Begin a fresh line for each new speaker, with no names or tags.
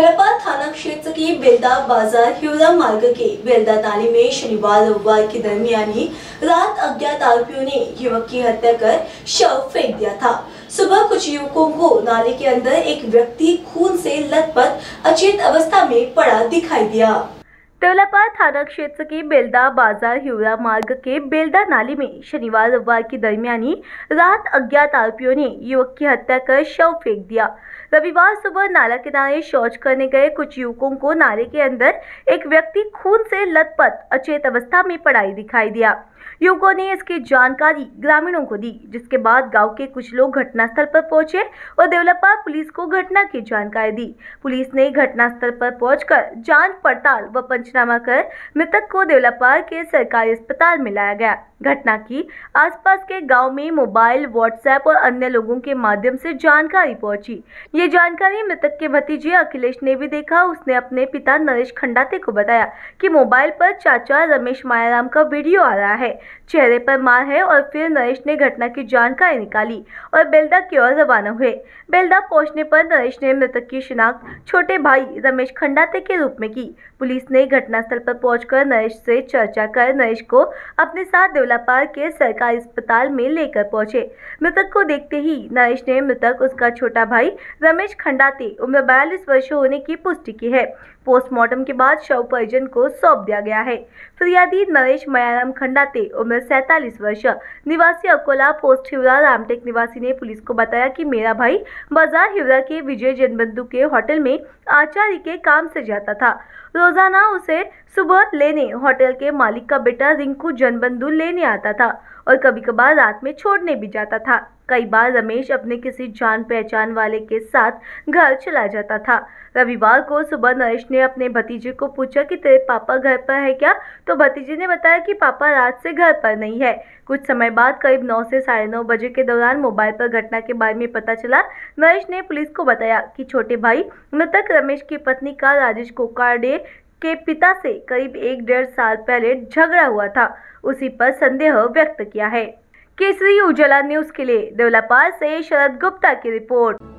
लड़पा थाना क्षेत्र के बेलदा बाजार हिवरा मार्ग के बेलदा नाली में शनिवार रविवार के दरमियान ही रात अज्ञात आरोपियों ने युवक की हत्या कर शव फेंक दिया था सुबह कुछ युवकों को नाले के अंदर एक व्यक्ति खून से लथपथ अचेत अवस्था में पड़ा दिखाई दिया तेवलापार थाना क्षेत्र के बेलदा बाजार हिवरा मार्ग के बेलदा नाली में शनिवार रविवार के दरमियान रात अज्ञात आरोपियों ने युवक की हत्या कर शव फेंक दिया रविवार सुबह नाला किनारे शौच करने गए कुछ युवकों को नाले के अंदर एक व्यक्ति खून से लथपथ अचेत अवस्था में पड़ाई दिखाई दिया युवकों ने इसकी जानकारी ग्रामीणों को दी जिसके बाद गांव के कुछ लोग घटनास्थल पर पहुंचे और देवलापाल पुलिस को घटना की जानकारी दी पुलिस ने घटनास्थल पर पहुंचकर जांच पड़ताल व पंचनामा कर मृतक को देवलापाल के सरकारी अस्पताल में लाया गया घटना की आसपास के गांव में मोबाइल व्हाट्सएप और अन्य लोगों के माध्यम से जानकारी पहुंची ये जानकारी मृतक के भतीजे अखिलेश ने भी देखा उसने अपने पिता नरेश खंडाते को बताया कि मोबाइल पर चाचा रमेश मायाराम का वीडियो आ रहा है चेहरे पर मार है और फिर नरेश ने घटना की जानकारी निकाली और बेलदा की ओर रवाना हुए बेलदा पहुंचने पर नरेश ने मृतक की शिनाख्त छोटे भाई रमेश खंडाते के रूप में की पुलिस ने घटनास्थल पर पहुंचकर नरेश से चर्चा कर नरेश को अपने साथ देवलापार के सरकारी अस्पताल में लेकर पहुंचे मृतक को देखते ही नरेश ने मृतक उसका छोटा भाई रमेश खंडाते उम्र बयालीस वर्ष होने की पुष्टि की है पोस्टमार्टम के बाद शव परिजन को सौंप दिया गया है फिरियादी नरेश मयाराम खंडाते उम्र सैतालीस वर्ष निवासी अकोला पोस्ट हिवरा रामटेक निवासी ने पुलिस को बताया कि मेरा भाई बाजार हिवरा के विजय जनबंधु के होटल में आचार्य के काम से जाता था रोजाना उसे सुबह लेने होटल के मालिक का बेटा रिंकू जनबंधु लेने आता था और कभी कभार रात में छोड़ने भी जाता था कई बार रमेश अपने किसी जान पहचान वाले के साथ घर चला जाता था रविवार को सुबह नरेश ने अपने भतीजे को पूछा कि तेरे पापा घर पर है क्या तो भतीजे ने बताया कि पापा रात से घर पर नहीं है कुछ समय बाद करीब नौ से साढ़े नौ बजे के दौरान मोबाइल पर घटना के बारे में पता चला नरेश ने पुलिस को बताया कि छोटे भाई मृतक रमेश की पत्नी का राजेश कोकाडे के पिता से करीब एक डेढ़ साल पहले झगड़ा हुआ था उसी पर संदेह व्यक्त किया है केसरी उजाला न्यूज के लिए देवलापाल से शरद गुप्ता की रिपोर्ट